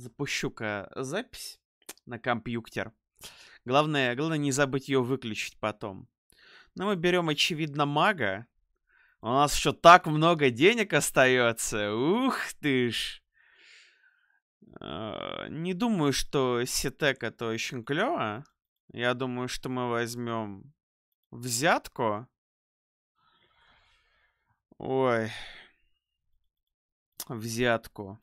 запущу-ка запись на компьютер. Главное, главное не забыть ее выключить потом. Но ну, мы берем, очевидно, мага. У нас еще так много денег остается. Ух ты ж. А, не думаю, что Ситек это очень клево. Я думаю, что мы возьмем взятку. Ой. Взятку.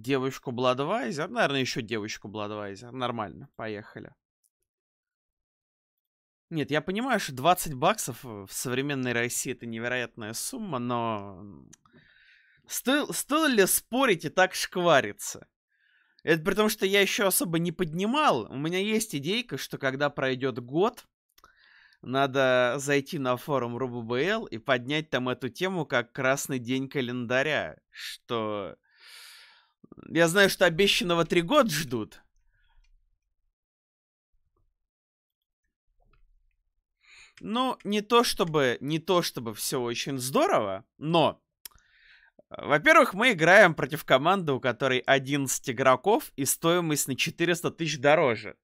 Девочку Бладвайзер. Наверное, еще девочку Бладвайзер. Нормально, поехали. Нет, я понимаю, что 20 баксов э, в современной России это невероятная сумма, но... Стоило, стоило ли спорить и так шквариться? Это при том, что я еще особо не поднимал. У меня есть идейка, что когда пройдет год, надо зайти на форум RubuBL и поднять там эту тему как красный день календаря, что я знаю, что обещанного три года ждут. Ну, не то чтобы, не то чтобы все очень здорово, но... Э, во-первых, мы играем против команды, у которой 11 игроков и стоимость на 400 тысяч дороже.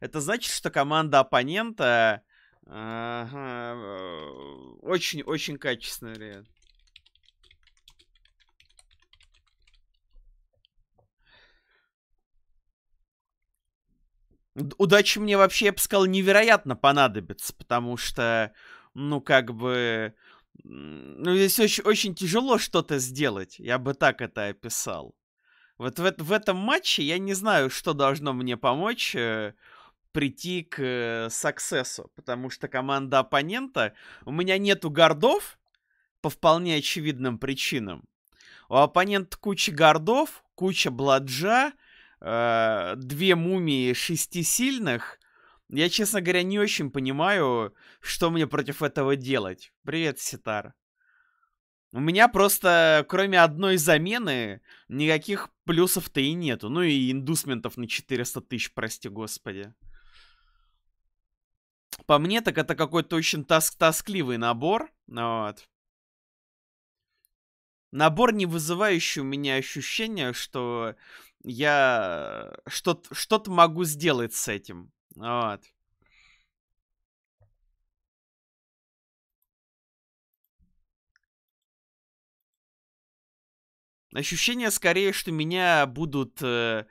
Это значит, что команда оппонента очень-очень э, э, качественная. удачи мне вообще, я бы сказал, невероятно понадобится, потому что, ну, как бы... Ну, здесь очень, очень тяжело что-то сделать, я бы так это описал. Вот в, в этом матче я не знаю, что должно мне помочь э, прийти к э, саксессу, потому что команда оппонента... У меня нету гордов, по вполне очевидным причинам. У оппонента куча гордов, куча бладжа, э, две мумии шестисильных, я, честно говоря, не очень понимаю, что мне против этого делать. Привет, Ситар. У меня просто, кроме одной замены, никаких плюсов-то и нету. Ну и индусментов на 400 тысяч, прости господи. По мне, так это какой-то очень тоск тоскливый набор. Вот. Набор, не вызывающий у меня ощущения, что я что-то что могу сделать с этим. Вот. Ощущение скорее, что меня будут, э,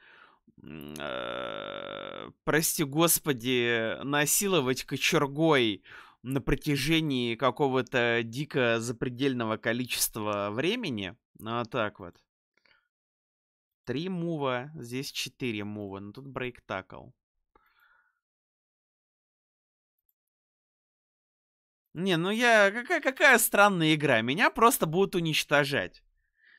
э, прости господи, насиловать кочергой на протяжении какого-то дико запредельного количества времени. Ну, а так вот. 3 мува, здесь 4 мува, но тут брейк такл. Не, ну я... Какая, какая странная игра. Меня просто будут уничтожать.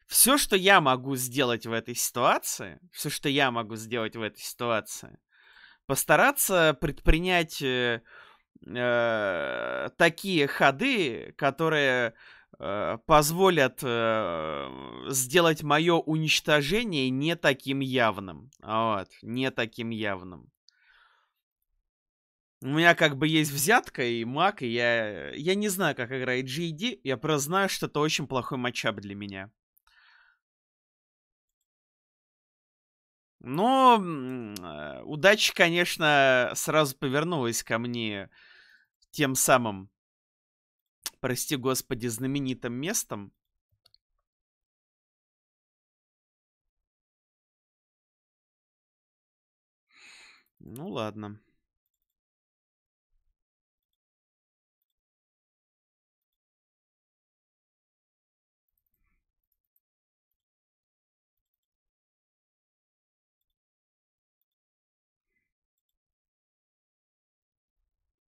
Все, что я могу сделать в этой ситуации, все, что я могу сделать в этой ситуации, постараться предпринять э, э такие ходы, которые Э, позволят э, сделать мое уничтожение не таким явным. Вот, не таким явным. У меня как бы есть взятка и маг, и я, э, я не знаю, как играет GD, я просто знаю, что это очень плохой матчап для меня. Но э, удача, конечно, сразу повернулась ко мне тем самым прости господи, знаменитым местом, Ну ладно.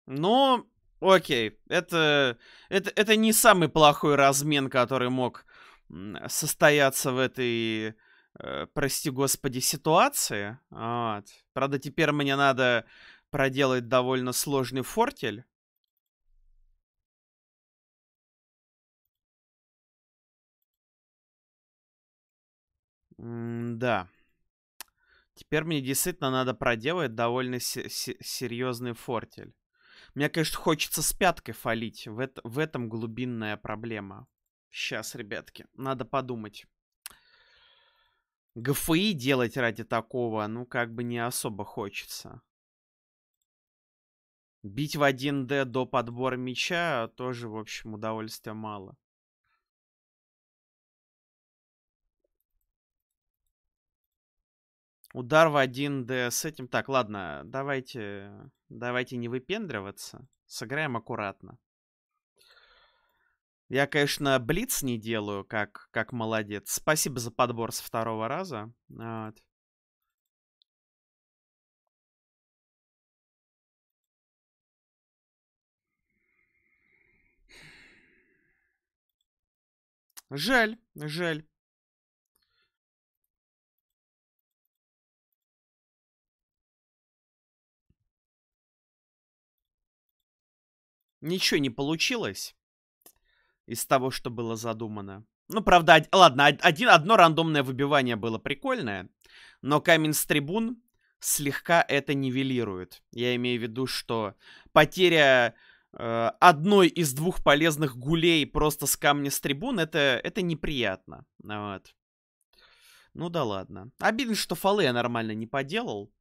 Но Окей, это, это, это не самый плохой размен, который мог состояться в этой, э, прости господи, ситуации. Вот. Правда, теперь мне надо проделать довольно сложный фортель. да. Теперь мне действительно надо проделать довольно се се серьезный фортель. Мне, конечно, хочется с пяткой фалить. В, это, в этом глубинная проблема. Сейчас, ребятки, надо подумать. ГФИ делать ради такого, ну, как бы не особо хочется. Бить в 1D до подбора мяча тоже, в общем, удовольствия мало. Удар в 1D с этим. Так, ладно, давайте, давайте не выпендриваться. Сыграем аккуратно. Я, конечно, блиц не делаю, как, как молодец. Спасибо за подбор с второго раза. Вот. Жаль, жаль. ничего не получилось из того, что было задумано. Ну, правда, ладно, один, одно рандомное выбивание было прикольное, но камень с трибун слегка это нивелирует. Я имею в виду, что потеря э, одной из двух полезных гулей просто с камня с трибун, это, это неприятно. Вот. Ну да ладно. Обидно, что фолы я нормально не поделал.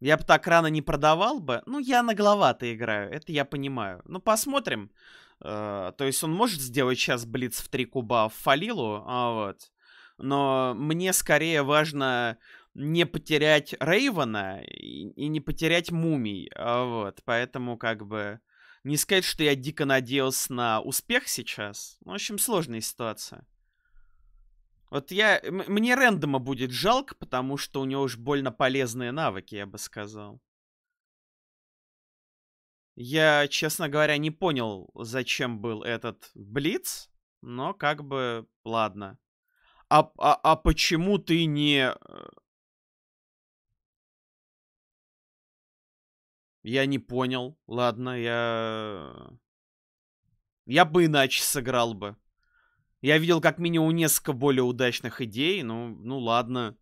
Я бы так рано не продавал бы. Ну, я нагловато играю, это я понимаю. Ну, посмотрим. Э, то есть он может сделать сейчас блиц в три куба в Фалилу, а, вот. Но мне скорее важно не потерять Рейвана и, не потерять Мумий. А, вот, поэтому как бы... Не сказать, что я дико надеялся на успех сейчас. В общем, сложная ситуация. Вот я... Мне рендома будет жалко, потому что у него уж больно полезные навыки, я бы сказал. Я, честно говоря, не понял, зачем был этот Блиц, но как бы ладно. А, а, а почему ты не... Э, я не понял. Ладно, я... Э, я бы иначе сыграл бы. Я видел как минимум несколько более удачных идей, ну, ну ладно.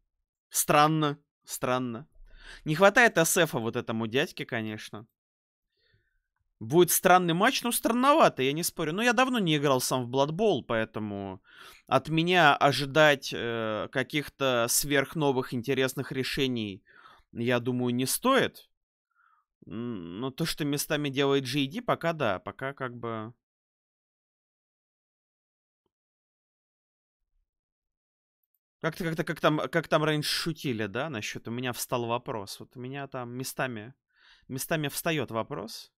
Странно, странно. Не хватает СФ вот этому дядьке, конечно. Будет странный матч, но странновато, я не спорю. Но я давно не играл сам в Blood Bowl, поэтому от меня ожидать э, каких-то сверхновых интересных решений, я думаю, не стоит. Но то, что местами делает GED, пока да, пока как бы Как-то, как-то, как там, как там раньше шутили, да, насчет у меня встал вопрос. Вот у меня там местами, местами встает вопрос.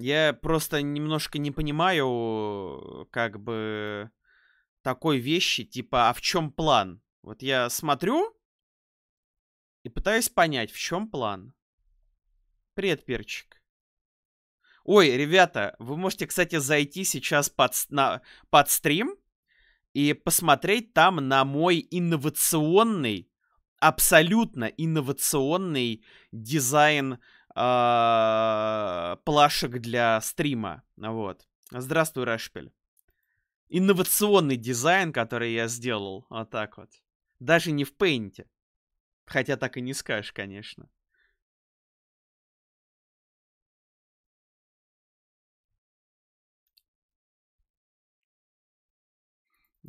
Я просто немножко не понимаю, как бы, такой вещи, типа, а в чем план? Вот я смотрю и пытаюсь понять, в чем план. Привет, перчик. Ой, ребята, вы можете, кстати, зайти сейчас под, на, под стрим и посмотреть там на мой инновационный, абсолютно инновационный дизайн а, плашек для стрима. Вот. Здравствуй, Рашпель. Инновационный дизайн, который я сделал. Вот так вот. Даже не в пейнте. Хотя так и не скажешь, конечно.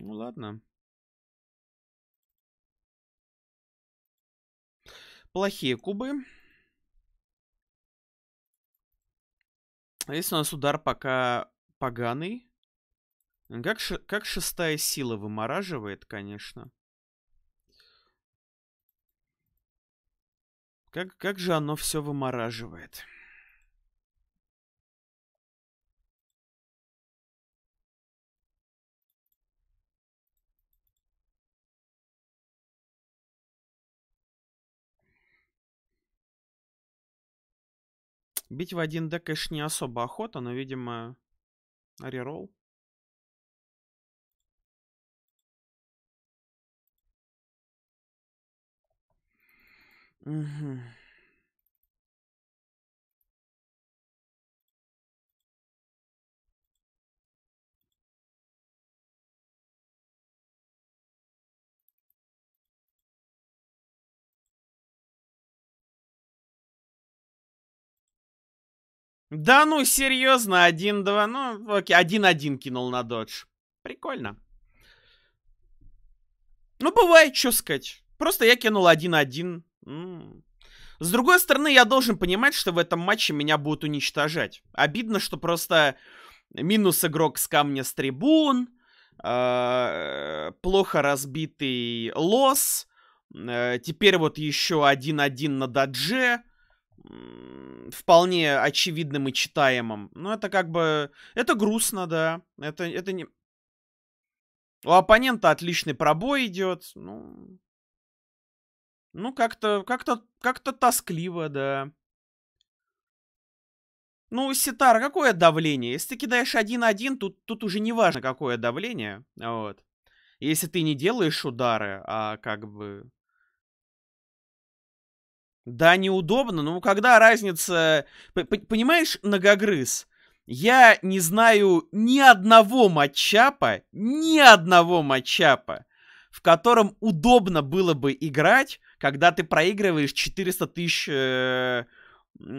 Ну ладно. Плохие кубы. А если у нас удар пока поганый? Как, ши как шестая сила вымораживает, конечно. Как, как же оно все вымораживает? Бить в один дек, конечно, не особо охота, но, видимо, реролл. Угу. Да ну, серьезно, 1-2, ну, окей, 1-1 кинул на додж. Прикольно. Ну, бывает, что сказать. Просто я кинул 1-1. С другой стороны, я должен понимать, что в этом матче меня будут уничтожать. Обидно, что просто минус игрок с камня с трибун, а, плохо разбитый лос, э, теперь вот еще 1-1 на додже вполне очевидным и читаемым. Но ну, это как бы... Это грустно, да. Это, это не... У оппонента отличный пробой идет. Ну, ну как-то как-то как-то тоскливо, да. Ну, Ситар, какое давление? Если ты кидаешь 1-1, тут, тут уже не важно, какое давление. Вот. Если ты не делаешь удары, а как бы да, неудобно, но когда разница... Понимаешь, многогрыз, я не знаю ни одного матчапа, ни одного матчапа, в котором удобно было бы играть, когда ты проигрываешь 400 тысяч... 400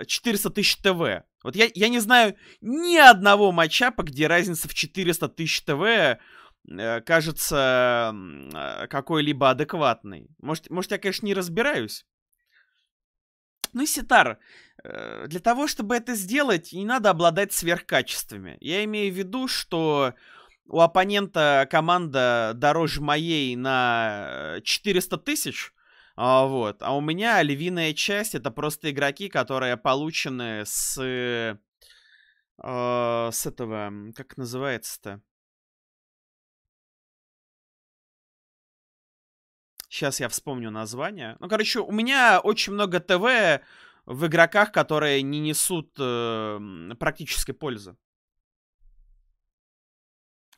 э, э, тысяч ТВ. Вот я, я не знаю ни одного матчапа, где разница в 400 тысяч ТВ Э, кажется э, какой-либо адекватной. Может, может, я, конечно, не разбираюсь. Ну и ситар. Э, для того, чтобы это сделать, не надо обладать сверхкачествами. Я имею в виду, что у оппонента команда дороже моей на 400 тысяч, а, вот. А у меня львиная часть это просто игроки, которые получены с... Э, с этого... Как называется-то? Сейчас я вспомню название. Ну, короче, у меня очень много ТВ в игроках, которые не несут э, практической пользы.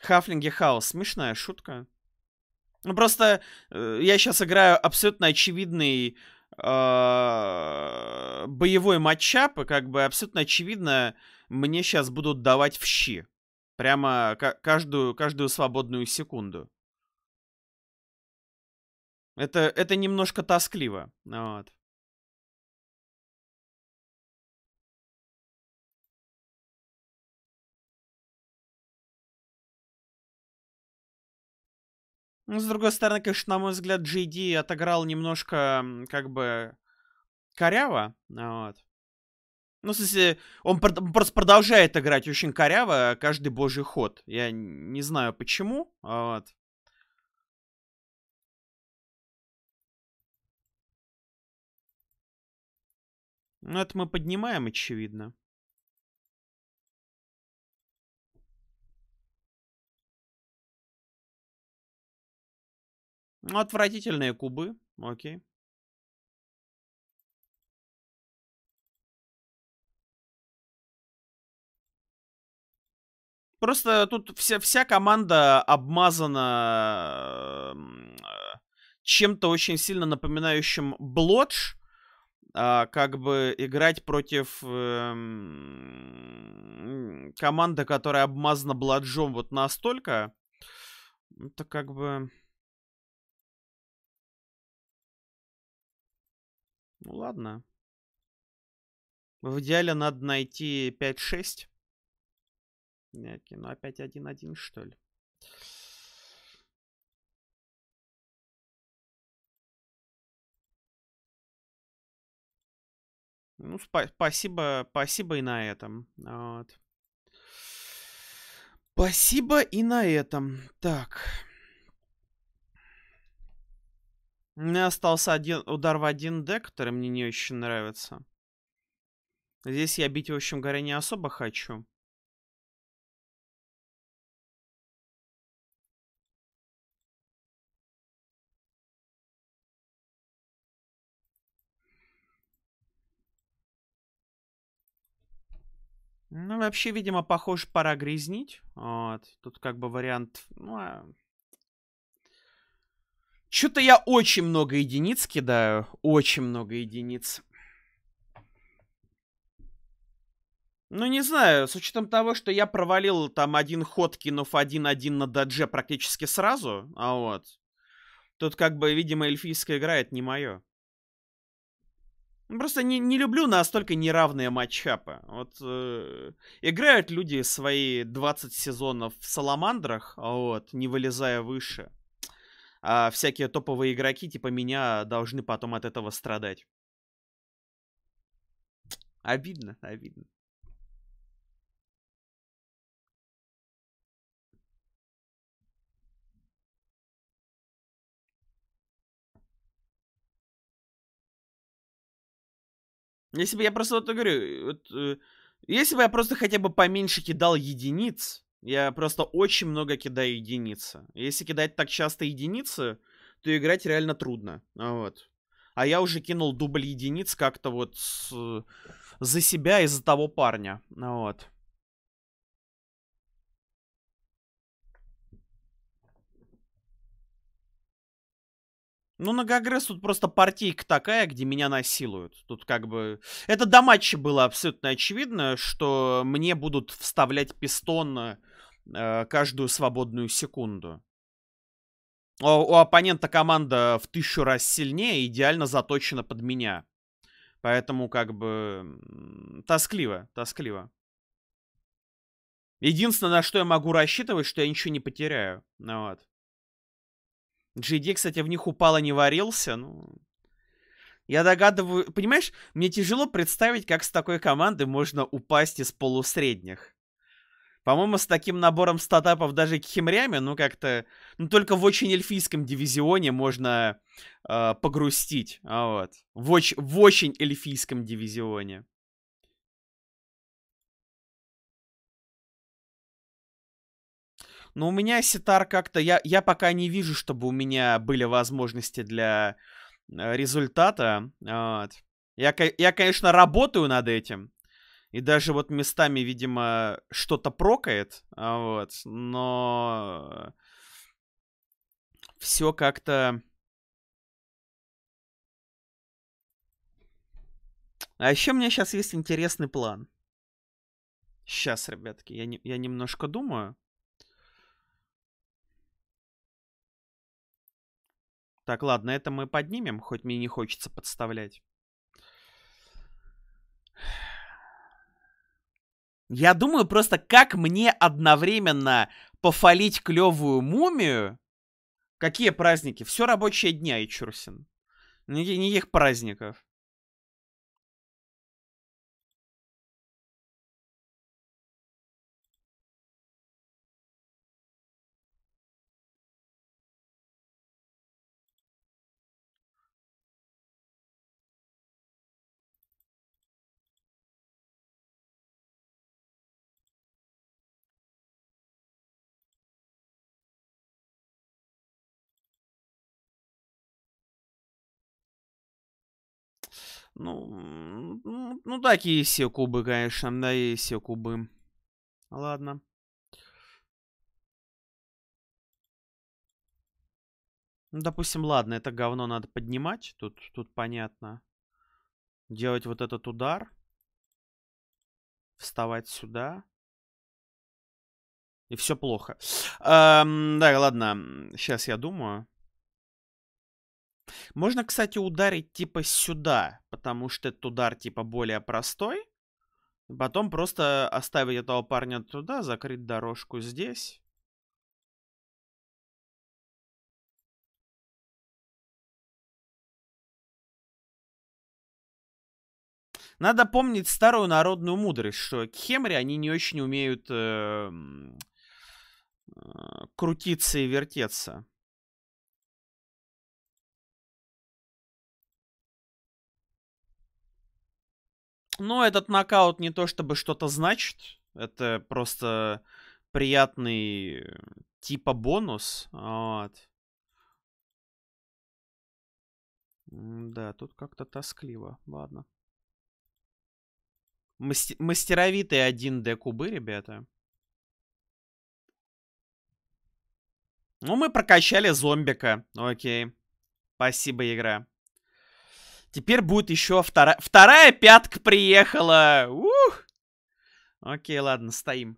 Хафлинги хаос. Смешная шутка. Ну, просто э, я сейчас играю абсолютно очевидный э, боевой матчап, и как бы абсолютно очевидно мне сейчас будут давать в щи. Прямо каждую, каждую свободную секунду. Это, это немножко тоскливо. Вот. Ну, с другой стороны, конечно, на мой взгляд, JD отыграл немножко, как бы, коряво, вот. Ну, в смысле, он просто продолжает играть очень коряво каждый божий ход. Я не знаю почему, вот. Но это мы поднимаем, очевидно. Ну, отвратительные кубы. Окей. Просто тут вся, вся команда обмазана э, чем-то очень сильно напоминающим блодж а, как бы играть против э, команды, которая обмазана бладжом вот настолько, это как бы... Ну ладно. В идеале надо найти 5-6. Нет, ну опять 1-1, что ли? Ну, спа- спасибо, спасибо и на этом. Вот. Спасибо и на этом. Так. У меня остался один удар в один дек, который мне не очень нравится. Здесь я бить, в общем говоря, не особо хочу. Ну, вообще, видимо, похож, пора грязнить. Вот. Тут как бы вариант... Ну, а... Что-то я очень много единиц кидаю. Очень много единиц. Ну, не знаю, с учетом того, что я провалил там один ход, кинув 1-1 на дадже практически сразу, а вот. Тут как бы, видимо, эльфийская игра, это не мое. Просто не, не люблю настолько неравные матчапы. Вот э, играют люди свои 20 сезонов в Саламандрах, а вот, не вылезая выше. А всякие топовые игроки типа меня должны потом от этого страдать. Обидно, обидно. Если бы я просто вот говорю, вот, э, если бы я просто хотя бы поменьше кидал единиц, я просто очень много кидаю единицы. Если кидать так часто единицы, то играть реально трудно. А вот. А я уже кинул дубль единиц как-то вот с, за себя и за того парня. А вот. Ну, на Гагресс тут просто партийка такая, где меня насилуют. Тут как бы... Это до матча было абсолютно очевидно, что мне будут вставлять пистон э, каждую свободную секунду. О, а у оппонента команда в тысячу раз сильнее, идеально заточена под меня. Поэтому как бы... Тоскливо, тоскливо. Единственное, на что я могу рассчитывать, что я ничего не потеряю. Ну, вот. GD, кстати, в них упало не варился. Ну, я догадываюсь... Понимаешь, мне тяжело представить, как с такой команды можно упасть из полусредних. По-моему, с таким набором стартапов даже к Химряме, ну как-то... Ну только в очень эльфийском дивизионе можно э, погрустить. А вот. В, оч... в очень эльфийском дивизионе. Но у меня ситар как-то... Я, я пока не вижу, чтобы у меня были возможности для э, результата. Вот. Я, я, конечно, работаю над этим. И даже вот местами, видимо, что-то прокает. А вот. Но... Все как-то... А еще у меня сейчас есть интересный план. Сейчас, ребятки, я, не, я немножко думаю. Так, ладно, это мы поднимем, хоть мне не хочется подставлять. Я думаю просто, как мне одновременно пофалить клевую мумию. Какие праздники? Все рабочие дня, Ичурсин. Никаких праздников. Ну, ну, так и все кубы, конечно, да и все кубы. Ладно. Ну, допустим, ладно, это говно надо поднимать. Тут, тут понятно. Делать вот этот удар. Вставать сюда. И все плохо. Эм, да, ладно. Сейчас я думаю. Можно, кстати, ударить типа сюда, потому что этот удар типа более простой. Потом просто оставить этого парня туда, закрыть дорожку здесь. Надо помнить старую народную мудрость, что кхемри, они не очень умеют э, э, крутиться и вертеться. Но этот нокаут не то чтобы что-то значит. Это просто приятный типа бонус. Вот. Да, тут как-то тоскливо. Ладно. Масти мастеровитые 1D кубы, ребята. Ну, мы прокачали зомбика. Окей. Спасибо, игра. Теперь будет еще вторая... Вторая пятка приехала! Ух! Окей, ладно, стоим.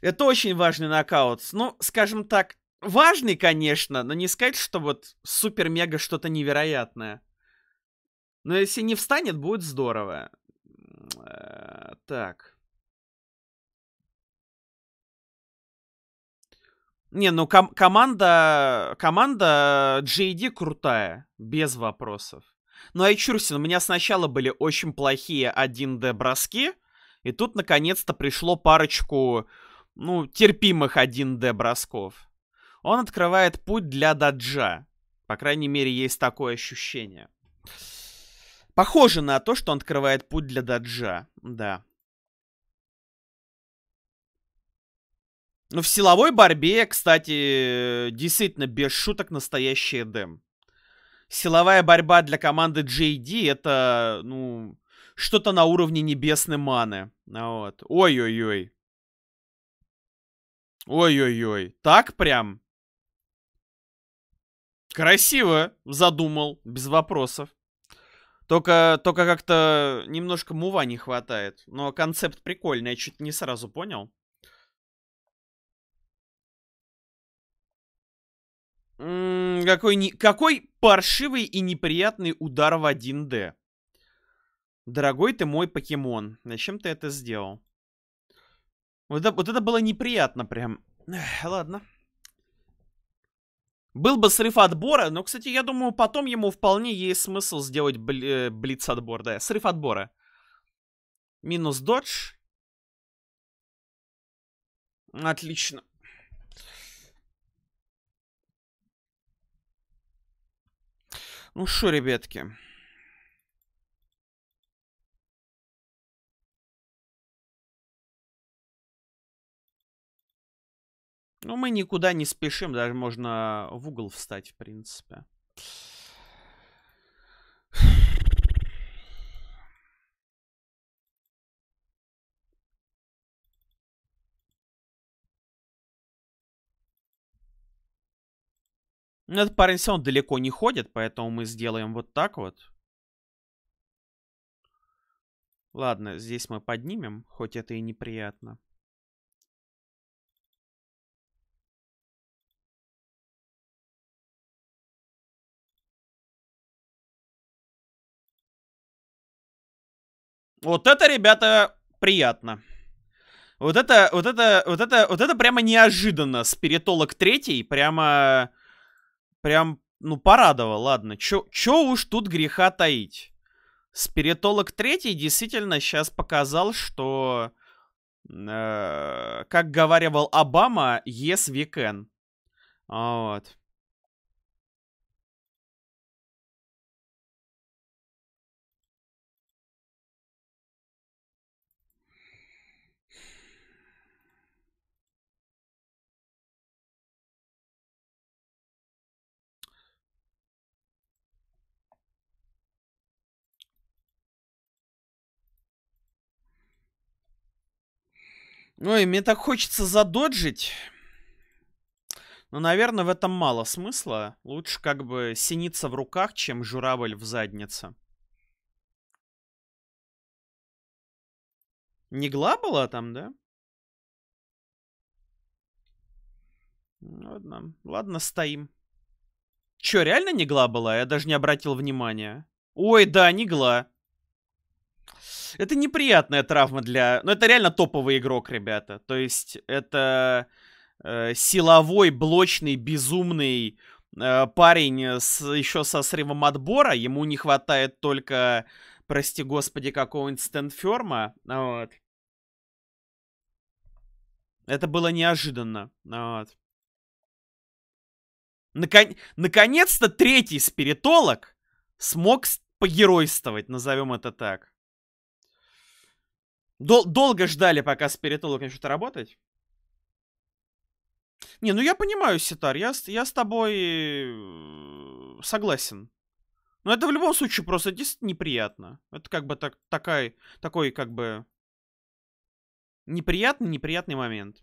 Это очень важный нокаут. Ну, скажем так, важный, конечно, но не сказать, что вот супер-мега что-то невероятное. Но если не встанет, будет здорово. А, так. Не, ну ком команда, команда JD крутая, без вопросов. Ну, а Айчурсин, у меня сначала были очень плохие 1D броски, и тут, наконец-то, пришло парочку, ну, терпимых 1D бросков. Он открывает путь для даджа. По крайней мере, есть такое ощущение. Похоже на то, что он открывает путь для даджа, да. Ну, в силовой борьбе, кстати, действительно, без шуток, настоящий Эдем силовая борьба для команды JD это, ну, что-то на уровне небесной маны. А вот. Ой-ой-ой. Ой-ой-ой. Так прям. Красиво задумал, без вопросов. Только, только как-то немножко мува не хватает. Но концепт прикольный, я чуть не сразу понял. какой, не... какой паршивый и неприятный удар в 1D. Дорогой ты мой покемон, зачем ты это сделал? Вот это, вот это было неприятно прям. Эх, ладно. Был бы срыв отбора, но, кстати, я думаю, потом ему вполне есть смысл сделать бли э, блиц-отбор, да, срыв отбора. Минус додж. Отлично. Ну что, ребятки. Ну, мы никуда не спешим, даже можно в угол встать, в принципе. Но ну, этот парень все равно далеко не ходит, поэтому мы сделаем вот так вот. Ладно, здесь мы поднимем, хоть это и неприятно. Вот это, ребята, приятно. Вот это, вот это, вот это, вот это прямо неожиданно. Спиритолог третий прямо прям, ну, порадовал, ладно. Чё, чё уж тут греха таить? Спиритолог третий действительно сейчас показал, что, э, как говаривал Обама, yes, we can. Вот. Ой, мне так хочется задоджить. Но, ну, наверное, в этом мало смысла. Лучше как бы синиться в руках, чем журавль в заднице. Негла была там, да? Ну, ладно, ладно, стоим. Чё, реально негла была? Я даже не обратил внимания. Ой, да, негла. Это неприятная травма для... Ну, это реально топовый игрок, ребята. То есть это э, силовой, блочный, безумный э, парень с, еще со срывом отбора. Ему не хватает только, прости господи, какого-нибудь стендферма. Вот. Это было неожиданно. Вот. Након... Наконец-то третий спиритолог смог погеройствовать, назовем это так. Дол долго ждали, пока спиритолог начнет работать. Не, ну я понимаю, Ситар, я, я с тобой э, согласен. Но это в любом случае просто действительно неприятно. Это как бы так, такая, такой как бы неприятный, неприятный момент.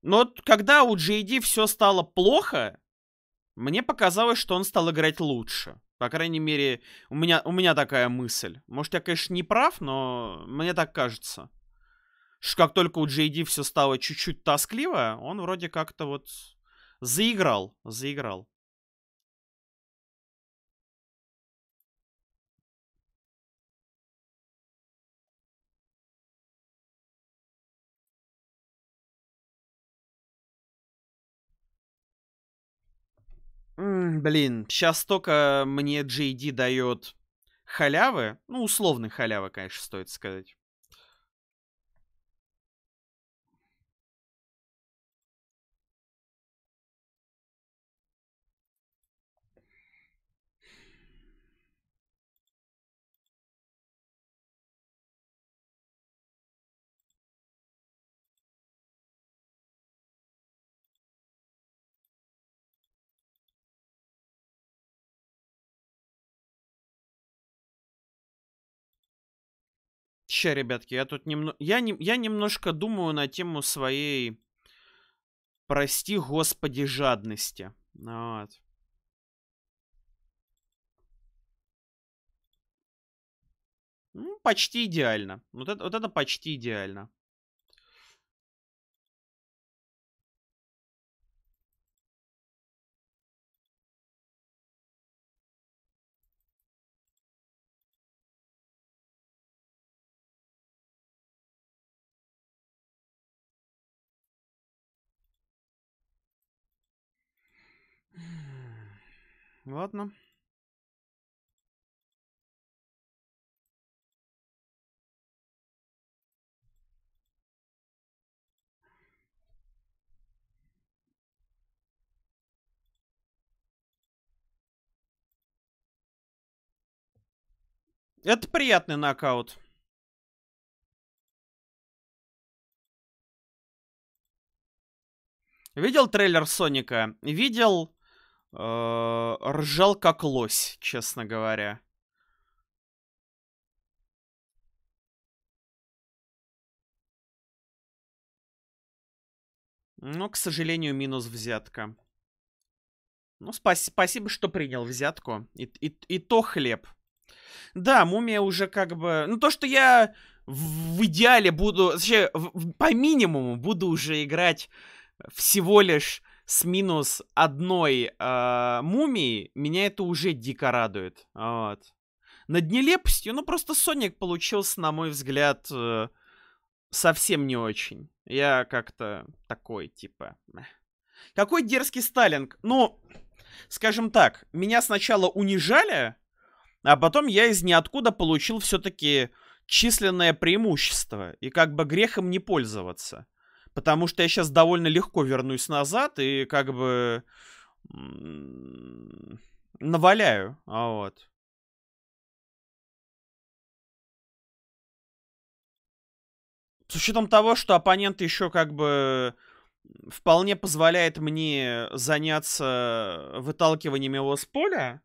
Но вот когда у JD все стало плохо, мне показалось, что он стал играть лучше. По крайней мере, у меня, у меня такая мысль. Может, я, конечно, не прав, но мне так кажется. Что как только у JD все стало чуть-чуть тоскливо, он вроде как-то вот заиграл, заиграл. Блин, сейчас только мне JD дает халявы, ну, условной халявы, конечно, стоит сказать. Вообще, ребятки, я тут немного... Я, не... я немножко думаю на тему своей, прости господи, жадности. Вот. Ну, почти идеально. Вот это, вот это почти идеально. Ладно. Это приятный нокаут. Видел трейлер Соника? Видел. Э, ржал как лось, честно говоря. Но, к сожалению, минус взятка. Ну, спас спасибо, что принял взятку. И, и, и то хлеб. Да, мумия уже как бы... Ну, то, что я в, в идеале буду... Вообще, в, по минимуму буду уже играть всего лишь с минус одной э, мумии, меня это уже дико радует. Вот. Над нелепостью, ну просто Соник получился, на мой взгляд, э, совсем не очень. Я как-то такой, типа... Какой дерзкий Сталинг. Ну, скажем так, меня сначала унижали, а потом я из ниоткуда получил все-таки численное преимущество. И как бы грехом не пользоваться. Потому что я сейчас довольно легко вернусь назад и как бы наваляю. А вот. С учетом того, что оппонент еще как бы вполне позволяет мне заняться выталкиванием его с поля.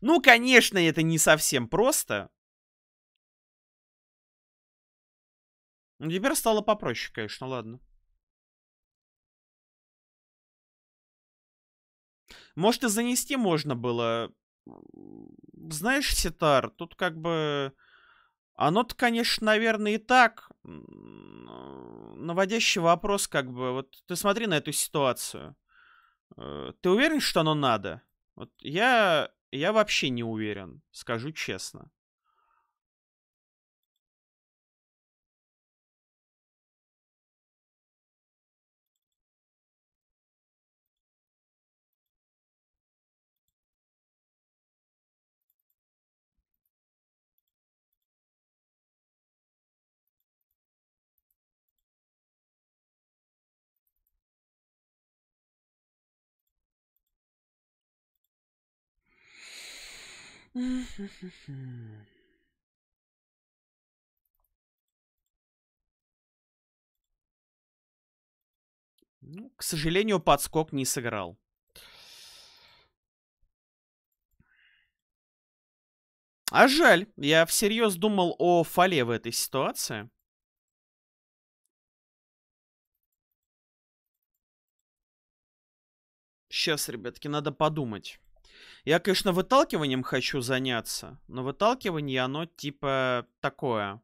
Ну, конечно, это не совсем просто. Ну, теперь стало попроще, конечно, ладно. Может, и занести можно было. Знаешь, Ситар, тут как бы... Оно-то, конечно, наверное, и так. Наводящий вопрос, как бы. Вот ты смотри на эту ситуацию. Э, ты уверен, что оно надо? Вот я... Я вообще не уверен, скажу честно. Ну, к сожалению, подскок не сыграл. А жаль, я всерьез думал о фале в этой ситуации. Сейчас, ребятки, надо подумать. Я, конечно, выталкиванием хочу заняться, но выталкивание, оно типа такое.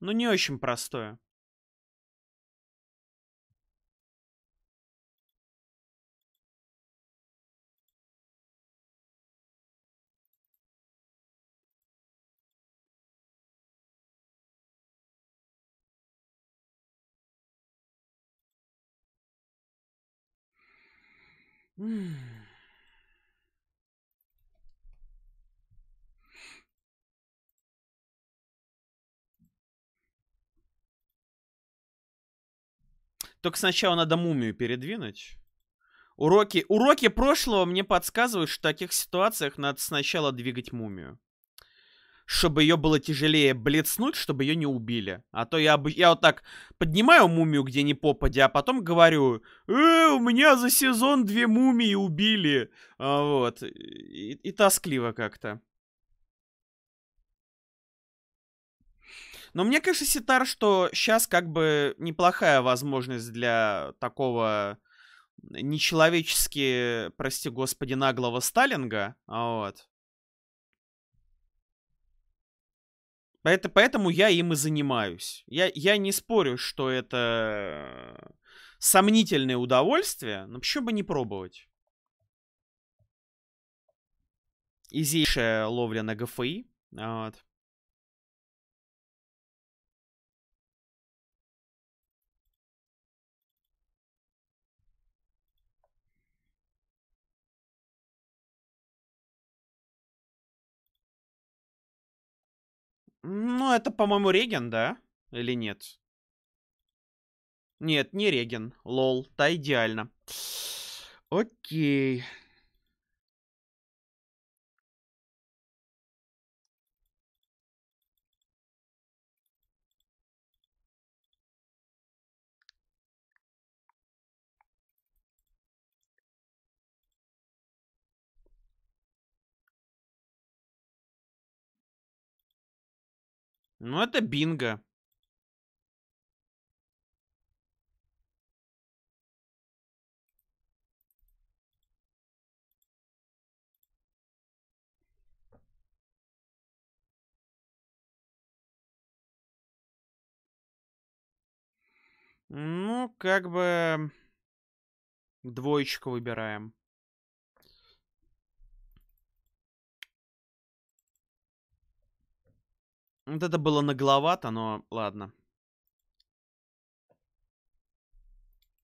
Ну, не очень простое. Только сначала надо мумию передвинуть. Уроки, уроки прошлого мне подсказывают, что в таких ситуациях надо сначала двигать мумию чтобы ее было тяжелее блицнуть, чтобы ее не убили. А то я, я вот так поднимаю мумию где ни попадя, а потом говорю, э, у меня за сезон две мумии убили. А, вот. И, и тоскливо как-то. Но мне, кажется, ситар, что сейчас как бы неплохая возможность для такого нечеловечески, прости господи, наглого Сталинга. А, вот. Это, поэтому я им и занимаюсь. Я, я не спорю, что это сомнительное удовольствие, но почему бы не пробовать? Изейшая ловля на ГФИ. Вот. Ну, это, по-моему, Реген, да? Или нет? Нет, не Реген. Лол, та идеально. Окей. Ну, это бинго. Ну, как бы двоечку выбираем. Вот это было нагловато, но ладно.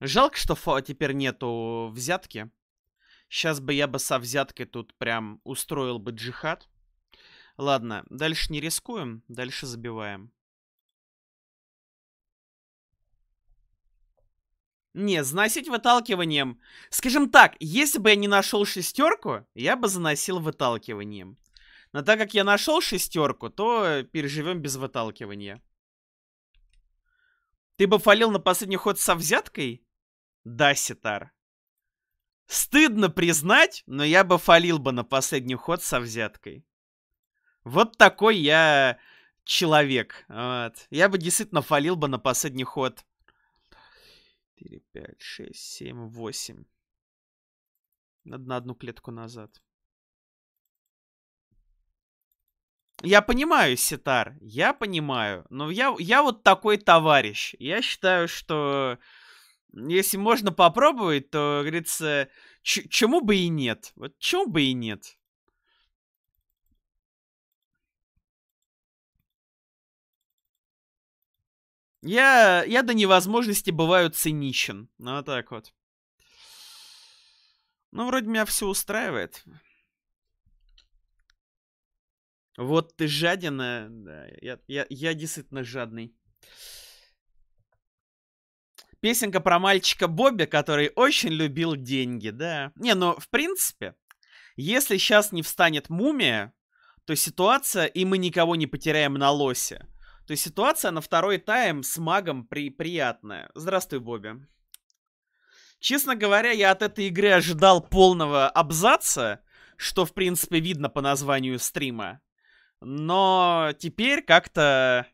Жалко, что фо теперь нету взятки. Сейчас бы я бы со взяткой тут прям устроил бы джихад. Ладно, дальше не рискуем, дальше забиваем. Не, заносить выталкиванием. Скажем так, если бы я не нашел шестерку, я бы заносил выталкиванием. Но так как я нашел шестерку, то переживем без выталкивания. Ты бы фалил на последний ход со взяткой? Да, Ситар. Стыдно признать, но я бы фалил бы на последний ход со взяткой. Вот такой я человек. Вот. Я бы действительно фалил бы на последний ход. 4, 5, 6, 7, 8. Надо на одну клетку назад. Я понимаю, Ситар, я понимаю, но я, я вот такой товарищ. Я считаю, что если можно попробовать, то, говорится, чему бы и нет. Вот чему бы и нет. Я, я до невозможности бываю циничен. Ну, вот так вот. Ну, вроде меня все устраивает. Вот ты жадина. Да, я, я, я действительно жадный. Песенка про мальчика Бобби, который очень любил деньги, да. Не, ну, в принципе, если сейчас не встанет мумия, то ситуация, и мы никого не потеряем на лосе, то ситуация на второй тайм с магом при приятная. Здравствуй, Бобби. Честно говоря, я от этой игры ожидал полного абзаца, что, в принципе, видно по названию стрима. Но теперь как-то...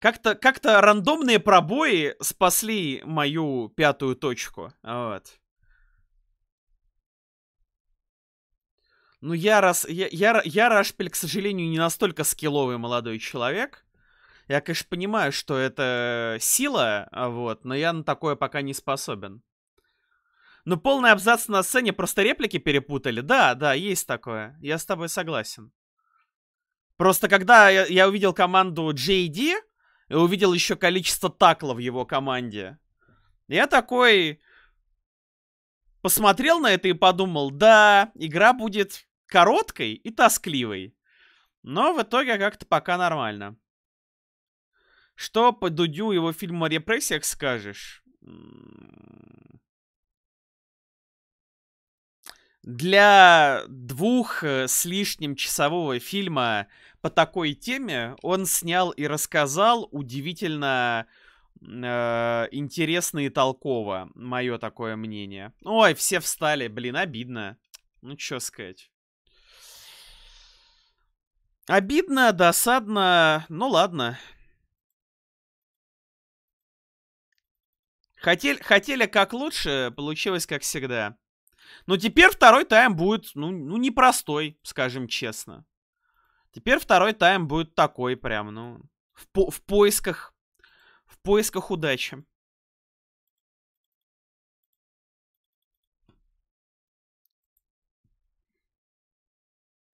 Как-то как, -то, рандомные пробои спасли мою пятую точку. Вот. Ну, я раз... Я, я, я Рашпель, к сожалению, не настолько скилловый молодой человек. Я, конечно, понимаю, что это сила, а вот, но я на такое пока не способен. Ну, полный абзац на сцене, просто реплики перепутали. Да, да, есть такое. Я с тобой согласен. Просто когда я, увидел команду JD, и увидел еще количество такла в его команде, я такой посмотрел на это и подумал, да, игра будет короткой и тоскливой. Но в итоге как-то пока нормально. Что по Дудю его фильма о репрессиях скажешь? Для двух э, с лишним часового фильма по такой теме он снял и рассказал удивительно э, интересно и толково, мое такое мнение. Ой, все встали, блин, обидно. Ну, что сказать. Обидно, досадно, ну ладно. Хотели, хотели как лучше, получилось как всегда. Но теперь второй тайм будет, ну, ну непростой, скажем честно. Теперь второй тайм будет такой прям, ну, в, по в поисках, в поисках удачи.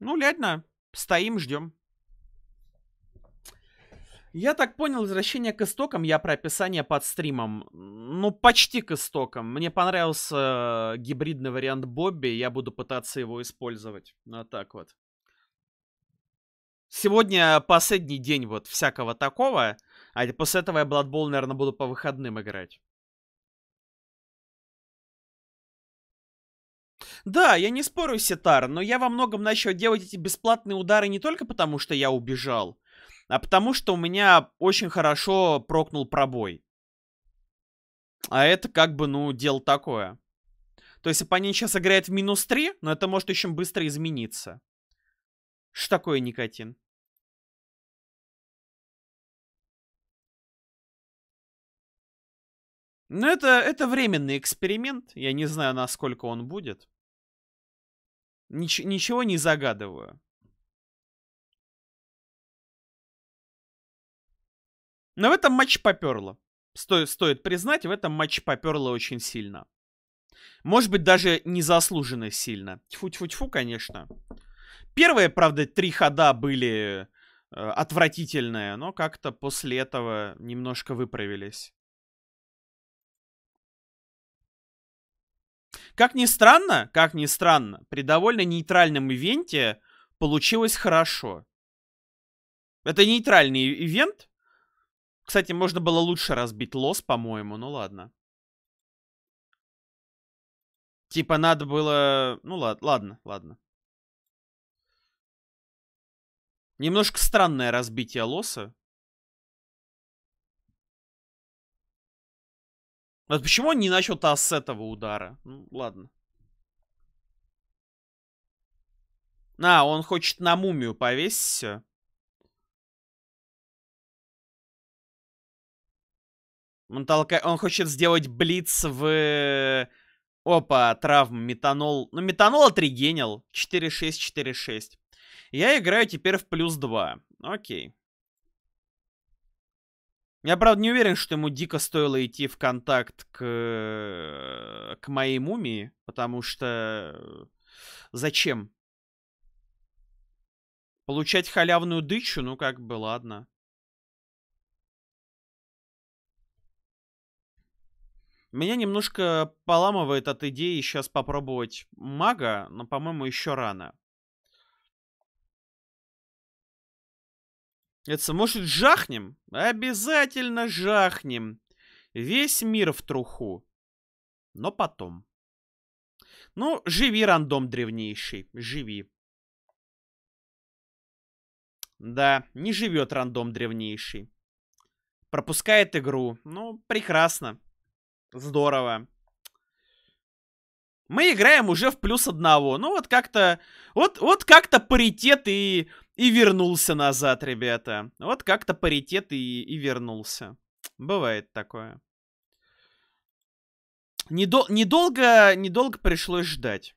Ну, ладно, стоим, ждем. Я так понял, возвращение к истокам я про описание под стримом. Ну, почти к истокам. Мне понравился гибридный вариант Бобби, я буду пытаться его использовать. Вот так вот. Сегодня последний день вот всякого такого. А после этого я Bloodborne, наверное, буду по выходным играть. Да, я не спорю, Ситар, но я во многом начал делать эти бесплатные удары не только потому, что я убежал, а потому, что у меня очень хорошо прокнул пробой. А это как бы, ну, дело такое. То есть оппонент сейчас играет в минус 3, но это может еще быстро измениться. Что такое никотин? Но это, это временный эксперимент. Я не знаю, насколько он будет. Нич ничего не загадываю. Но в этом матч поперло. Сто стоит признать, в этом матч поперло очень сильно. Может быть, даже незаслуженно сильно. Тьфу-тьфу-тьфу, конечно. Первые, правда, три хода были э, отвратительные, но как-то после этого немножко выправились. Как ни странно, как ни странно, при довольно нейтральном ивенте получилось хорошо. Это нейтральный ивент. Кстати, можно было лучше разбить лос, по-моему, ну ладно. Типа надо было... Ну ладно, ладно, ладно. Немножко странное разбитие лоса. А вот почему он не начал-то с этого удара? Ну, ладно. На, он хочет на мумию повесить все. Он, толка... он хочет сделать блиц в... Э, опа, травм, метанол. Ну, метанол отрегенил. 4-6, 4-6. Я играю теперь в плюс 2. Окей. Я, правда, не уверен, что ему дико стоило идти в контакт к, э, к моей мумии, потому что э, зачем? Получать халявную дычу, ну как бы, ладно. Меня немножко поламывает от идеи сейчас попробовать мага, но, по-моему, еще рано. Это, может, жахнем? Обязательно жахнем. Весь мир в труху. Но потом. Ну, живи, рандом древнейший. Живи. Да, не живет рандом древнейший. Пропускает игру. Ну, прекрасно. Здорово. Мы играем уже в плюс одного. Ну, вот как-то... Вот, вот как-то паритет и и вернулся назад, ребята. Вот как-то паритет и, и вернулся. Бывает такое. Недол недолго, недолго пришлось ждать.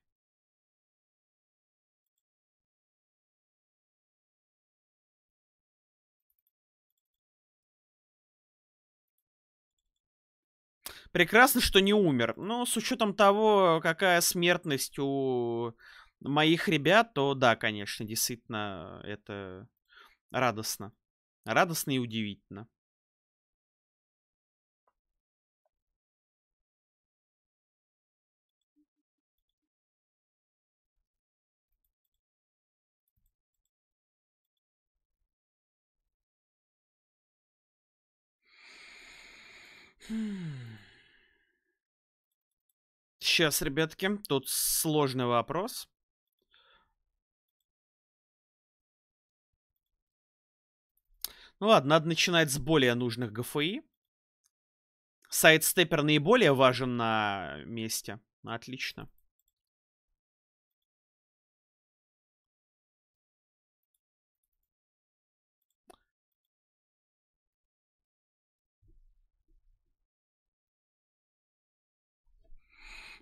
Прекрасно, что не умер. Но с учетом того, какая смертность у моих ребят, то да, конечно, действительно, это радостно. Радостно и удивительно. Сейчас, хм. ребятки, тут сложный вопрос. Ну ладно, надо начинать с более нужных ГФИ. Сайдстеппер наиболее важен на месте. Отлично.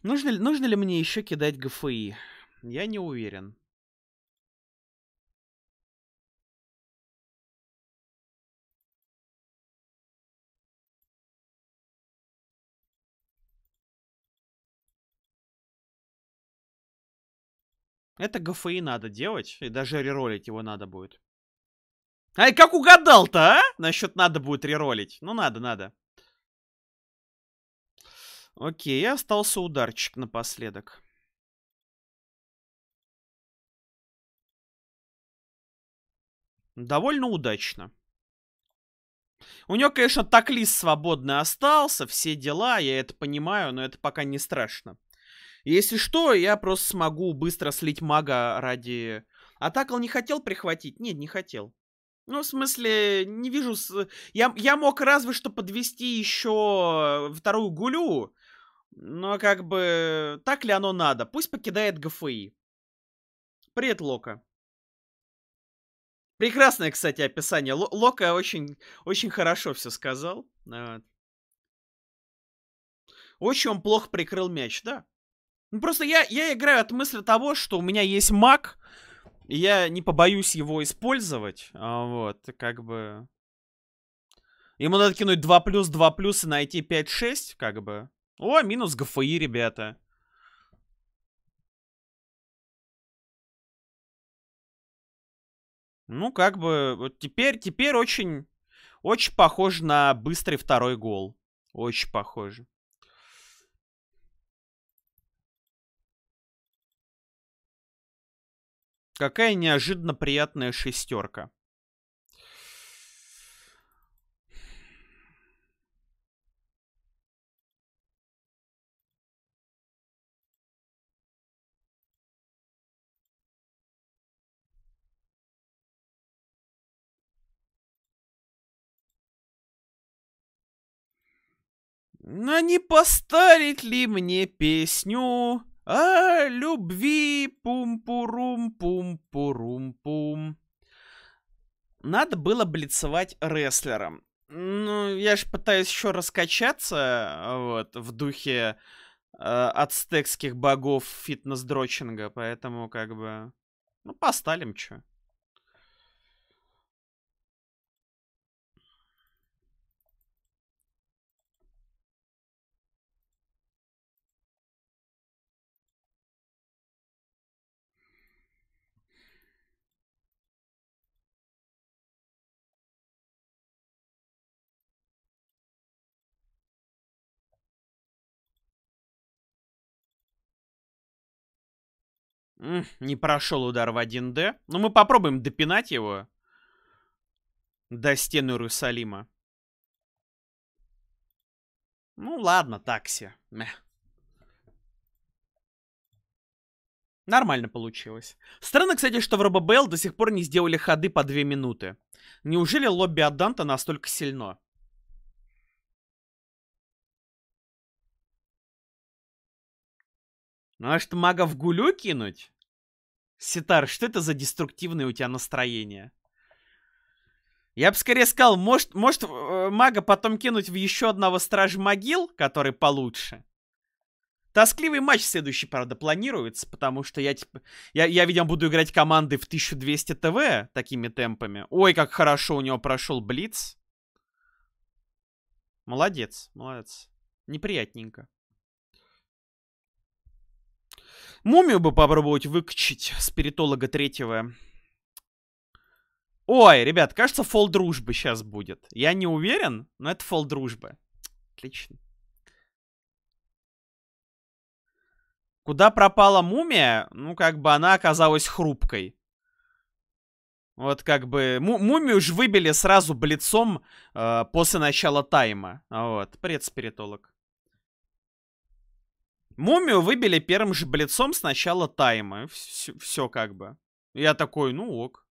Нужно ли, нужно ли мне еще кидать ГФИ? Я не уверен. Это ГФИ надо делать, и даже реролить его надо будет. Ай, как угадал-то, а? Насчет надо будет реролить. Ну, надо, надо. Окей, остался ударчик напоследок. Довольно удачно. У него, конечно, так лист свободный остался, все дела, я это понимаю, но это пока не страшно. Если что, я просто смогу быстро слить мага ради... А так он не хотел прихватить? Нет, не хотел. Ну, в смысле, не вижу... С... Я, я мог разве что подвести еще вторую гулю, но как бы... Так ли оно надо? Пусть покидает ГФИ. Привет, Лока. Прекрасное, кстати, описание. Л Лока очень, очень хорошо все сказал. Вот. Очень он плохо прикрыл мяч, да? Ну, просто я, я играю от мысли того, что у меня есть маг, и я не побоюсь его использовать. А вот, как бы... Ему надо кинуть 2 плюс, 2 плюс и найти 5-6, как бы. О, минус ГФИ, ребята. Ну, как бы, вот теперь, теперь очень, очень похож на быстрый второй гол. Очень похоже. Какая неожиданно приятная шестерка. А не постарить ли мне песню? о а, любви, пум-пурум-пум-пурум-пум. Надо было блицевать рестлером. Ну, я же пытаюсь еще раскачаться, вот, в духе э, ацтекских богов фитнес-дрочинга, поэтому, как бы, ну, посталим, чё. Не прошел удар в 1D. Но ну, мы попробуем допинать его до стены Иерусалима. Ну ладно, такси. Мех. Нормально получилось. Странно, кстати, что в РББЛ до сих пор не сделали ходы по 2 минуты. Неужели лобби Аданта настолько сильно? Может, мага в гулю кинуть? Ситар, что это за деструктивное у тебя настроение? Я бы скорее сказал, может, может э, мага потом кинуть в еще одного страж могил, который получше. Тоскливый матч следующий, правда, планируется, потому что я, типа, я, я, видимо, буду играть команды в 1200 ТВ такими темпами. Ой, как хорошо у него прошел Блиц. Молодец, молодец. Неприятненько. Мумию бы попробовать выкачать спиритолога третьего. Ой, ребят, кажется, фол дружбы сейчас будет. Я не уверен, но это фол дружбы. Отлично. Куда пропала мумия? Ну, как бы она оказалась хрупкой. Вот как бы... мумию же выбили сразу блицом э, после начала тайма. Вот, предспиритолог. Мумию выбили первым же блицом с начала тайма. Все, все как бы. Я такой, ну ок.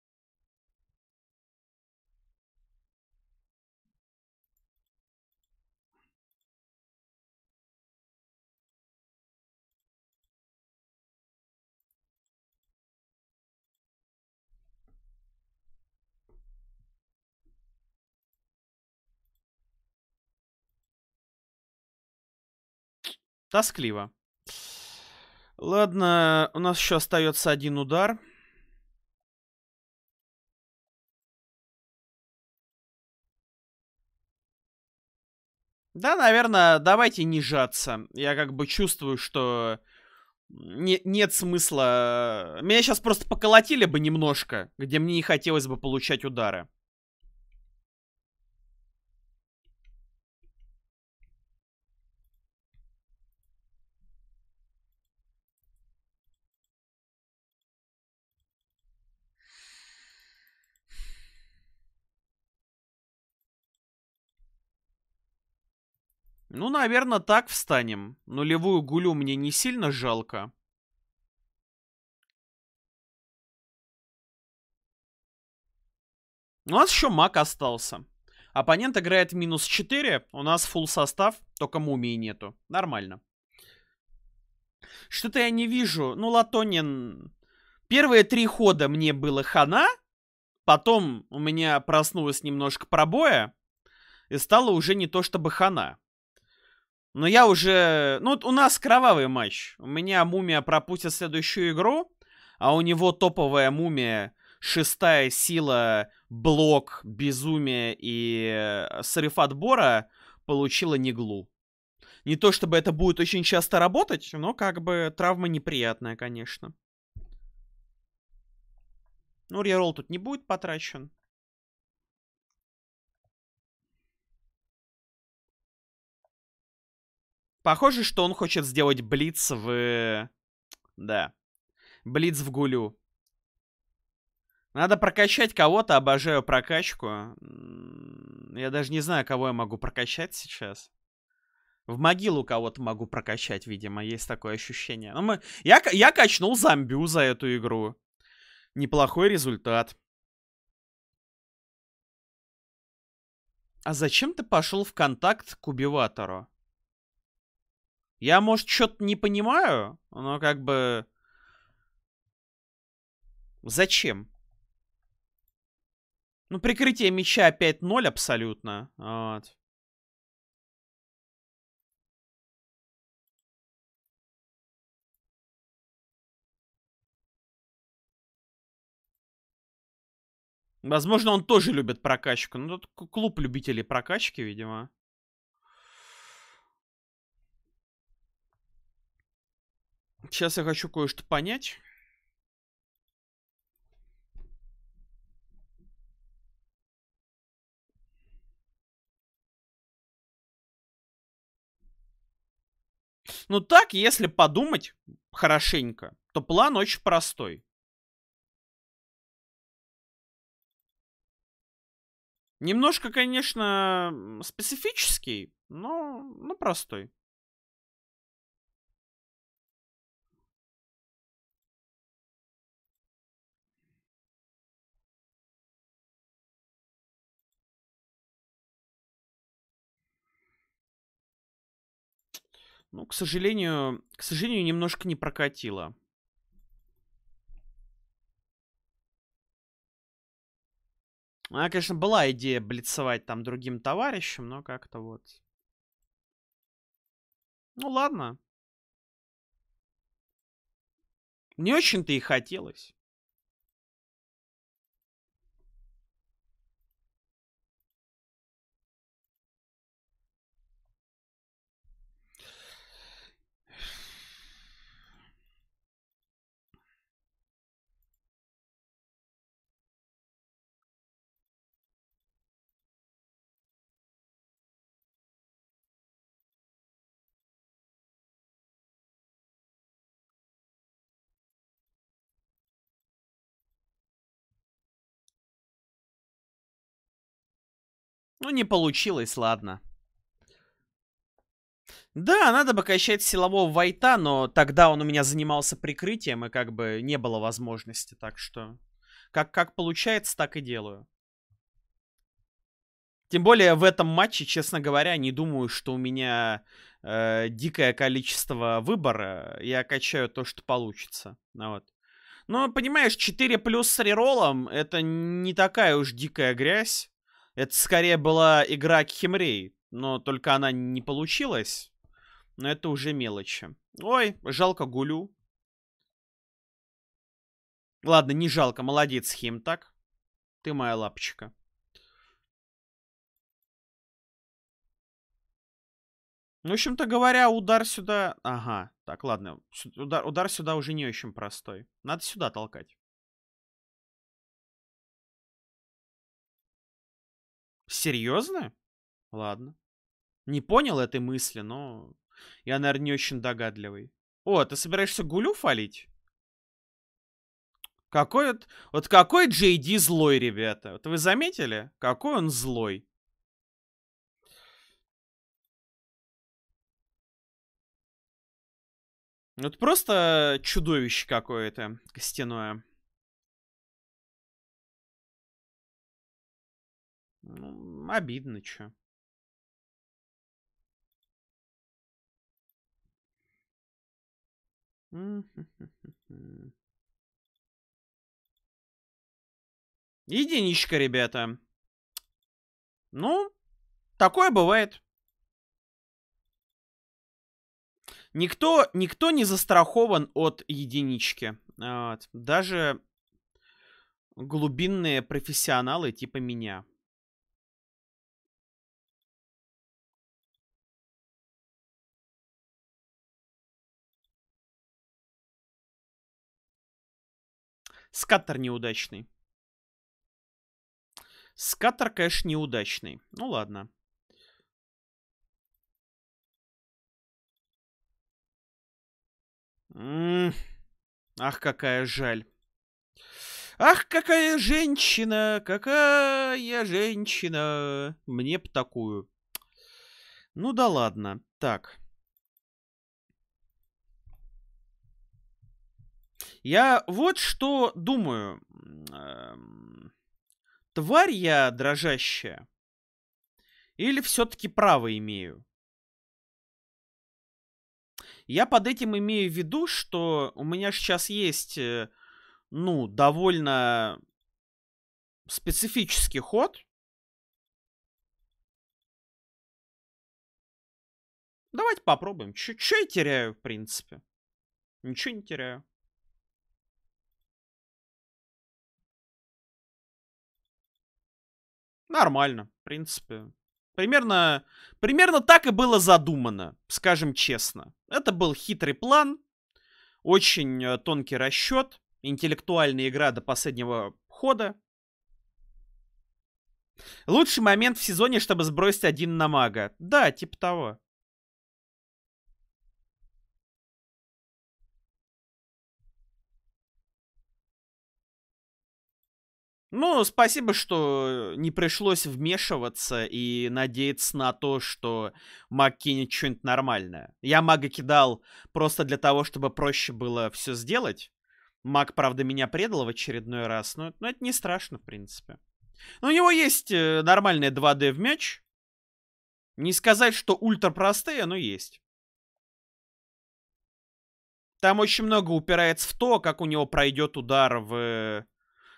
Тоскливо. Ладно, у нас еще остается один удар. Да, наверное, давайте не жаться. Я как бы чувствую, что не, нет смысла... Меня сейчас просто поколотили бы немножко, где мне не хотелось бы получать удары. Ну, наверное, так встанем. Нулевую гулю мне не сильно жалко. У нас еще маг остался. Оппонент играет минус 4. У нас full состав, только мумии нету. Нормально. Что-то я не вижу. Ну, Латонин... Первые три хода мне было хана. Потом у меня проснулось немножко пробоя. И стало уже не то чтобы хана. Но я уже... Ну, у нас кровавый матч. У меня мумия пропустит следующую игру, а у него топовая мумия, шестая сила, блок, безумие и э, срыв отбора получила неглу. Не то чтобы это будет очень часто работать, но как бы травма неприятная, конечно. Ну, реролл тут не будет потрачен. Похоже, что он хочет сделать блиц в... Да. Блиц в гулю. Надо прокачать кого-то, обожаю прокачку. Я даже не знаю, кого я могу прокачать сейчас. В могилу кого-то могу прокачать, видимо, есть такое ощущение. Но ну, мы... я, я качнул зомбю за эту игру. Неплохой результат. А зачем ты пошел в контакт к убиватору? Я, может, что-то не понимаю, но как бы... Зачем? Ну, прикрытие мяча 5-0 абсолютно. Вот. Возможно, он тоже любит прокачку. Ну, тут клуб любителей прокачки, видимо. Сейчас я хочу кое-что понять. Ну так, если подумать хорошенько, то план очень простой. Немножко, конечно, специфический, но, но простой. Ну, к сожалению, к сожалению, немножко не прокатило. А, конечно, была идея блицевать там другим товарищем, но как-то вот. Ну ладно. Не очень-то и хотелось. Ну, не получилось, ладно. Да, надо бы качать силового вайта, но тогда он у меня занимался прикрытием, и как бы не было возможности, так что... Как, как получается, так и делаю. Тем более в этом матче, честно говоря, не думаю, что у меня э, дикое количество выбора. Я качаю то, что получится. Ну вот. Но, понимаешь, 4 плюс с реролом это не такая уж дикая грязь. Это скорее была игра Химрей, но только она не получилась. Но это уже мелочи. Ой, жалко Гулю. Ладно, не жалко, молодец, Хим, так? Ты моя лапочка. Ну, в общем-то говоря, удар сюда... Ага, так, ладно. Удар, удар сюда уже не очень простой. Надо сюда толкать. Серьезно? Ладно. Не понял этой мысли, но я, наверное, не очень догадливый. О, ты собираешься гулю фалить? Какой вот... Вот какой Джейди злой, ребята. Вот вы заметили? Какой он злой. Вот просто чудовище какое-то костяное. Ну, обидно, чё. Хм, хм, хм, Единичка, ребята. Ну, такое бывает. Никто, никто не застрахован от единички. А, вот. Даже глубинные профессионалы типа меня. Скаттер неудачный. Скаттер, конечно, неудачный. Ну ладно. М -м -м. Ах, какая жаль. Ах, какая женщина, какая женщина. Мне б такую. Ну да ладно. Так. Я вот что думаю. Эм, тварь я дрожащая? Или все-таки право имею? Я под этим имею в виду, что у меня сейчас есть, э, ну, довольно специфический ход. Давайте попробуем. Че я теряю, в принципе? Ничего не теряю. Нормально, в принципе. Примерно, примерно так и было задумано, скажем честно. Это был хитрый план, очень э, тонкий расчет, интеллектуальная игра до последнего хода. Лучший момент в сезоне, чтобы сбросить один на мага. Да, типа того. Ну, спасибо, что э, не пришлось вмешиваться и надеяться на то, что маг кинет что-нибудь нормальное. Я мага кидал просто для того, чтобы проще было все сделать. Маг, правда, меня предал в очередной раз, но, но это не страшно, в принципе. Но у него есть э, нормальные 2D в мяч. Не сказать, что ультра простые, но есть. Там очень много упирается в то, как у него пройдет удар в э,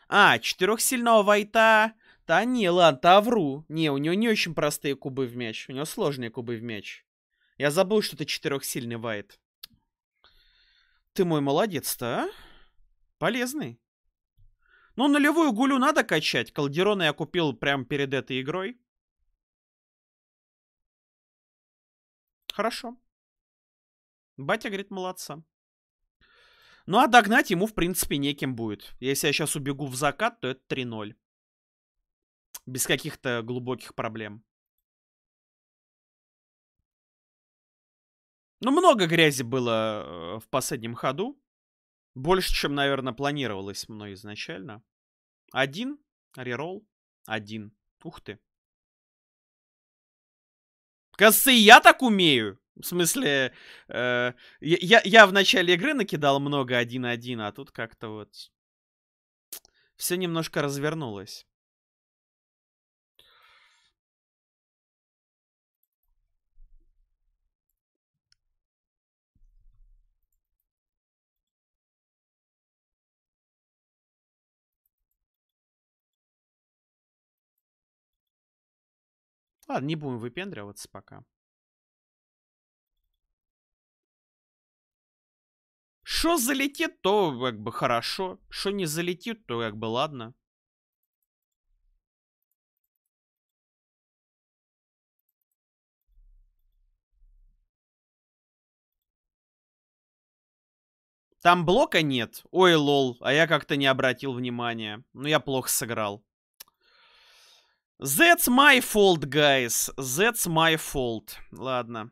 а, четырехсильного вайта. Да не, ладно, Тавру. Не, у него не очень простые кубы в мяч. У него сложные кубы в мяч. Я забыл, что ты четырехсильный вайт. Ты мой молодец-то, а? Полезный. Ну, нулевую гулю надо качать. Колдерона я купил прямо перед этой игрой. Хорошо. Батя говорит, молодца. Ну а догнать ему, в принципе, неким будет. Если я сейчас убегу в закат, то это 3-0. Без каких-то глубоких проблем. Ну, много грязи было э, в последнем ходу. Больше, чем, наверное, планировалось мной изначально. Один. рерол, Один. Ух ты. Кажется, и я так умею. В смысле, э, я, я в начале игры накидал много 1-1, а тут как-то вот все немножко развернулось. Ладно, не будем выпендриваться пока. Что залетит, то как бы хорошо. Что не залетит, то как бы ладно. Там блока нет. Ой, лол, а я как-то не обратил внимания. Ну, я плохо сыграл. That's my fault, guys. That's my fault. Ладно.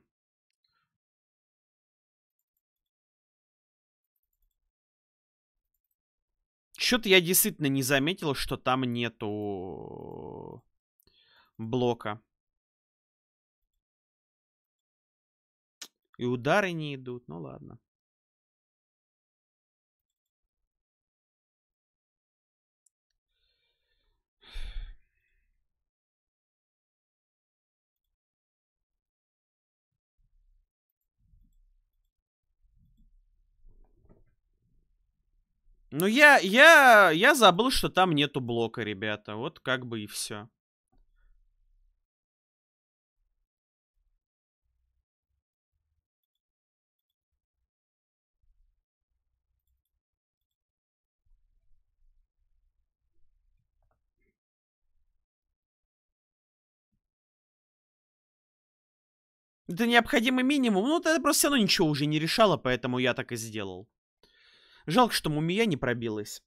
Что-то я действительно не заметил, что там нету блока. И удары не идут, ну ладно. Ну, я, я, я забыл, что там нету блока, ребята. Вот как бы и все. Это необходимый минимум. Ну, это просто все равно ничего уже не решало, поэтому я так и сделал. Жалко, что мумия не пробилась.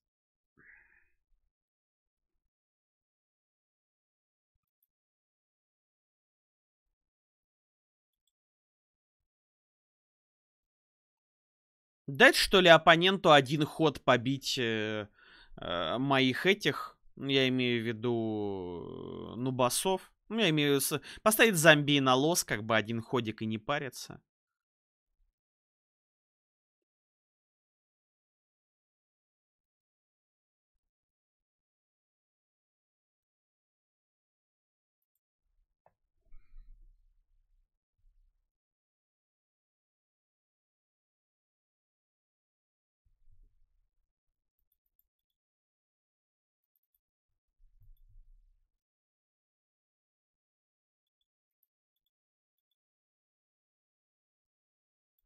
Дать, что ли, оппоненту один ход побить э, э, моих этих, я имею в виду, э, нубасов. Ну, я имею в виду, поставить зомби на лос, как бы один ходик и не париться.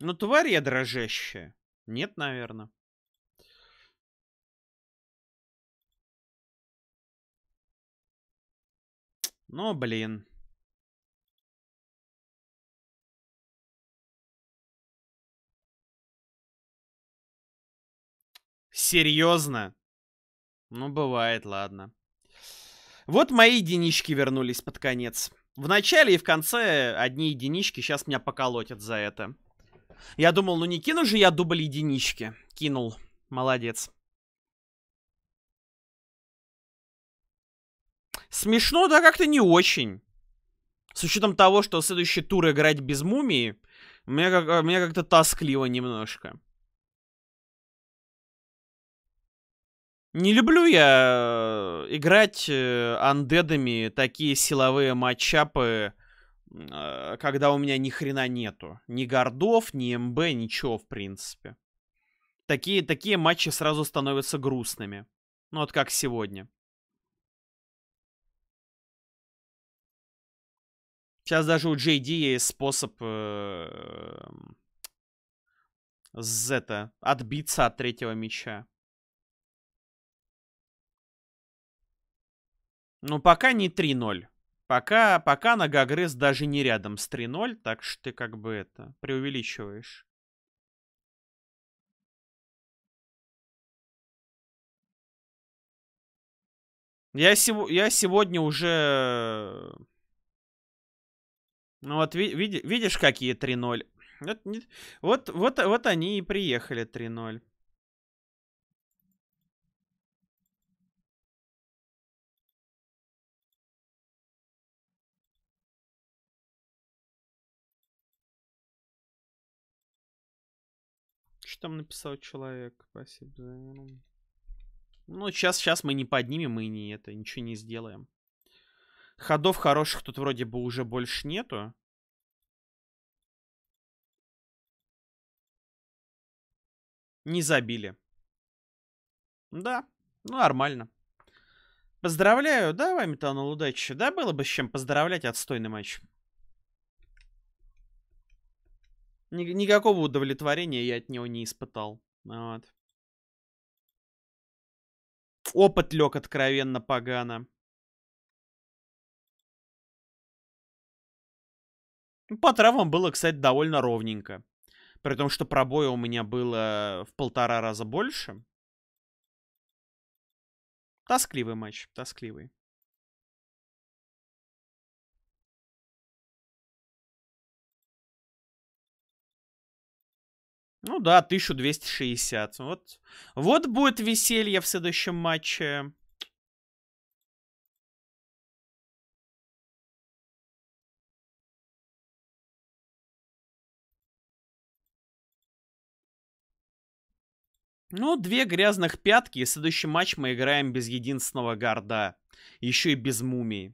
Ну, тварь я дрожащая. Нет, наверное. Ну, блин. Серьезно? Ну, бывает, ладно. Вот мои единички вернулись под конец. В начале и в конце одни единички сейчас меня поколотят за это. Я думал, ну не кину же я дубль единички. Кинул. Молодец. Смешно, да как-то не очень. С учетом того, что следующий тур играть без мумии, мне, как мне как-то тоскливо немножко. Не люблю я э, играть э, андедами такие силовые матчапы а, когда у меня ни хрена нету. Ни гордов, ни МБ, ничего, в принципе. Такие, такие матчи сразу становятся грустными. Ну вот как сегодня. Сейчас даже у JD есть способ э, с это, отбиться от третьего мяча. Ну, пока не 3-0. Пока, пока Нагагрыз даже не рядом с 3-0, так что ты как бы это преувеличиваешь. Я, сего, я сегодня уже... Э, ну вот ви, види, видишь, какие 3-0. Вот, вот, вот, вот они и приехали 3-0. там написал человек. Спасибо за... Ну, сейчас, сейчас мы не поднимем мы не это, ничего не сделаем. Ходов хороших тут вроде бы уже больше нету. Не забили. Да, ну нормально. Поздравляю, да, вами-то удачи. Да, было бы с чем поздравлять отстойный матч. никакого удовлетворения я от него не испытал. Вот. Опыт лег откровенно погано. Ну, по травмам было, кстати, довольно ровненько. При том, что пробоя у меня было в полтора раза больше. Тоскливый матч, тоскливый. Ну да, 1260. Вот, вот будет веселье в следующем матче. Ну, две грязных пятки, и следующий матч мы играем без единственного гарда. Еще и без мумии.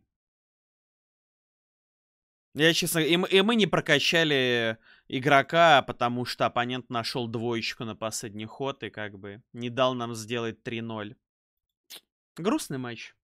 Я, честно, и, и мы не прокачали игрока, потому что оппонент нашел двоечку на последний ход и как бы не дал нам сделать 3-0. Грустный матч.